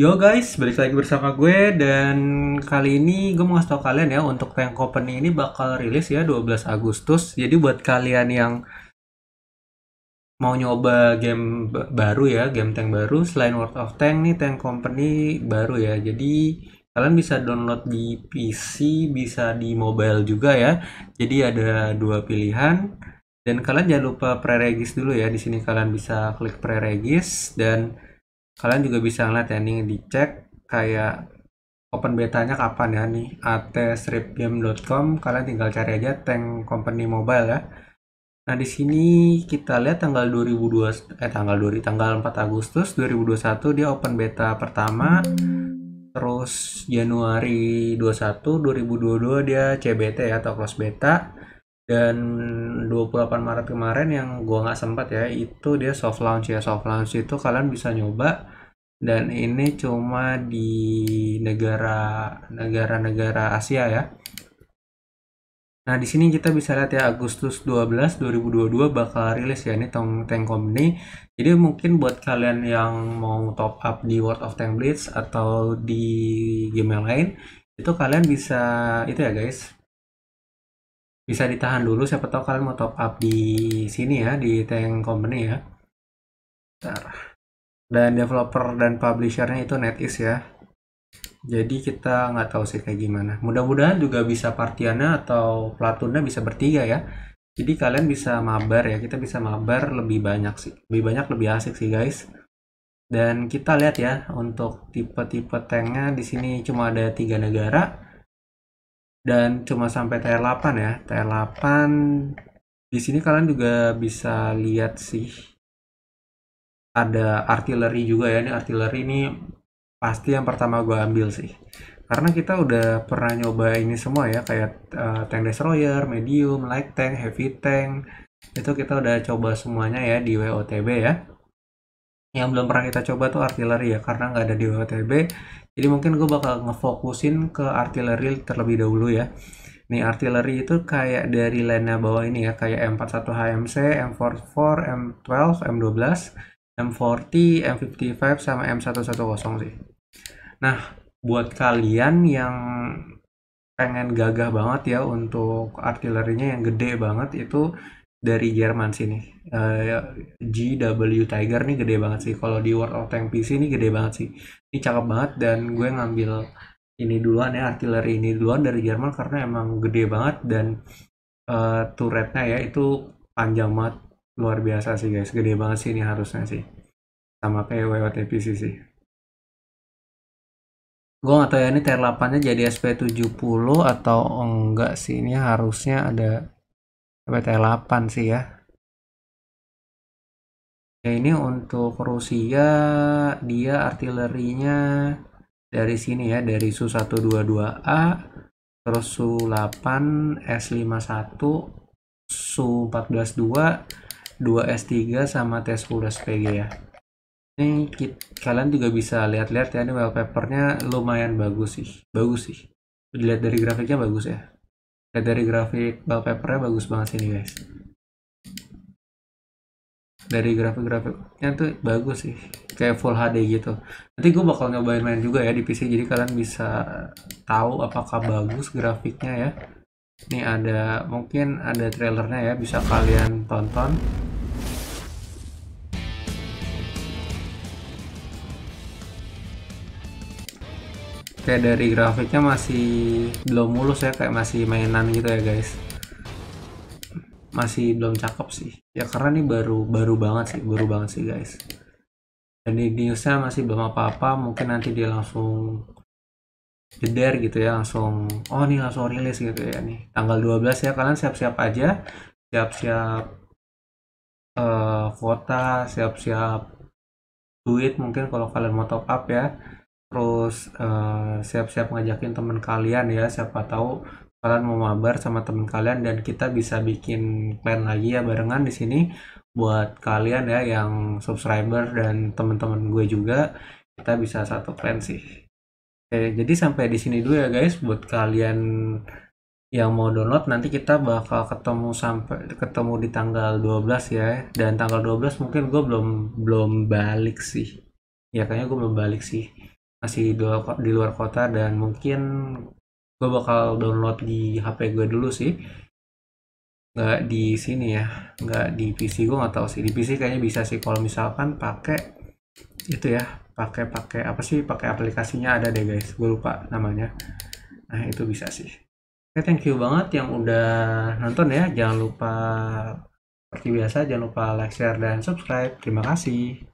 Yo guys, balik lagi bersama gue dan kali ini gue mau ngasih tau kalian ya untuk Tank Company ini bakal rilis ya 12 Agustus. Jadi buat kalian yang mau nyoba game baru ya, game tank baru selain World of Tank nih Tank Company baru ya. Jadi kalian bisa download di PC, bisa di mobile juga ya. Jadi ada dua pilihan dan kalian jangan lupa pre-regis dulu ya. Di sini kalian bisa klik pre-regis dan kalian juga bisa lihat ya nih dicek kayak open betanya kapan ya nih at kalian tinggal cari aja tank company mobile ya nah di sini kita lihat tanggal 2002 eh tanggal 2 tanggal 4 Agustus 2021 dia open beta pertama terus Januari 21 2022 dia CBT ya atau close beta dan 28 Maret kemarin yang gua nggak sempat ya itu dia soft launch ya soft launch itu kalian bisa nyoba dan ini cuma di negara negara-negara Asia ya Nah, di sini kita bisa lihat ya Agustus 12 2022 bakal rilis ya ini Tong Tank Company. Jadi mungkin buat kalian yang mau top up di World of Tank Blitz atau di game yang lain, itu kalian bisa itu ya guys, bisa ditahan dulu siapa tahu kalian mau top up di sini ya di Tank Company ya Bentar. dan developer dan publishernya itu NetEase ya jadi kita nggak tahu sih kayak gimana mudah-mudahan juga bisa partiannya atau platunnya bisa bertiga ya jadi kalian bisa mabar ya kita bisa mabar lebih banyak sih lebih banyak lebih asik sih guys dan kita lihat ya untuk tipe-tipe tanknya di sini cuma ada tiga negara dan cuma sampai tier 8 ya. tier 8 di sini kalian juga bisa lihat sih ada artileri juga ya. Ini artileri ini pasti yang pertama gue ambil sih. Karena kita udah pernah nyoba ini semua ya kayak uh, tank destroyer, medium, light tank, heavy tank. Itu kita udah coba semuanya ya di WOTB ya yang belum pernah kita coba tuh artileri ya karena nggak ada di WTB jadi mungkin gue bakal ngefokusin ke artileri terlebih dahulu ya nih artileri itu kayak dari lainnya bawah ini ya kayak M41 HMC, M44, M12, M12, M40, M55 sama M110 sih nah buat kalian yang pengen gagah banget ya untuk artilerinya yang gede banget itu dari Jerman sini. Uh, eh, GW Tiger nih gede banget sih. Kalau di World of Tank PC ini gede banget sih. Ini cakep banget dan gue ngambil ini duluan ya artileri ini duluan dari Jerman karena emang gede banget dan uh, turretnya ya itu panjang banget luar biasa sih guys gede banget sih ini harusnya sih sama kayak PC sih gue gak tau ya ini t 8 nya jadi SP70 atau enggak sih ini harusnya ada WTL 8 sih ya ya ini untuk Rusia dia artilerinya dari sini ya dari Su-122A terus Su-8 S-51 142 2 2 2S-3 sama T-10SPG ya ini kita, kalian juga bisa lihat-lihat ya ini wallpapernya lumayan bagus sih bagus sih dilihat dari grafiknya bagus ya Lihat dari grafik wallpapernya bagus banget sih ini guys. Dari grafik-grafiknya tuh bagus sih, kayak full HD gitu. Nanti gue bakal nyobain main juga ya di PC, jadi kalian bisa tahu apakah bagus grafiknya ya. Ini ada mungkin ada trailernya ya, bisa kalian tonton. kayak dari grafiknya masih belum mulus ya kayak masih mainan gitu ya guys masih belum cakep sih ya karena ini baru baru banget sih baru banget sih guys dan di newsnya masih belum apa-apa mungkin nanti dia langsung jeder gitu ya langsung oh nih langsung rilis gitu ya nih tanggal 12 ya kalian siap-siap aja siap-siap uh, siap-siap duit mungkin kalau kalian mau top up ya terus siap eh, siap-siap ngajakin teman kalian ya siapa tahu kalian mau mabar sama teman kalian dan kita bisa bikin plan lagi ya barengan di sini buat kalian ya yang subscriber dan teman-teman gue juga kita bisa satu plan sih. Oke, jadi sampai di sini dulu ya guys buat kalian yang mau download nanti kita bakal ketemu sampai ketemu di tanggal 12 ya dan tanggal 12 mungkin gue belum belum balik sih ya kayaknya gue belum balik sih masih di luar, di luar kota dan mungkin gue bakal download di HP gue dulu sih nggak di sini ya nggak di PC gue nggak tahu sih di PC kayaknya bisa sih kalau misalkan pakai itu ya pakai pakai apa sih pakai aplikasinya ada deh guys gue lupa namanya nah itu bisa sih oke okay, thank you banget yang udah nonton ya jangan lupa seperti biasa jangan lupa like share dan subscribe terima kasih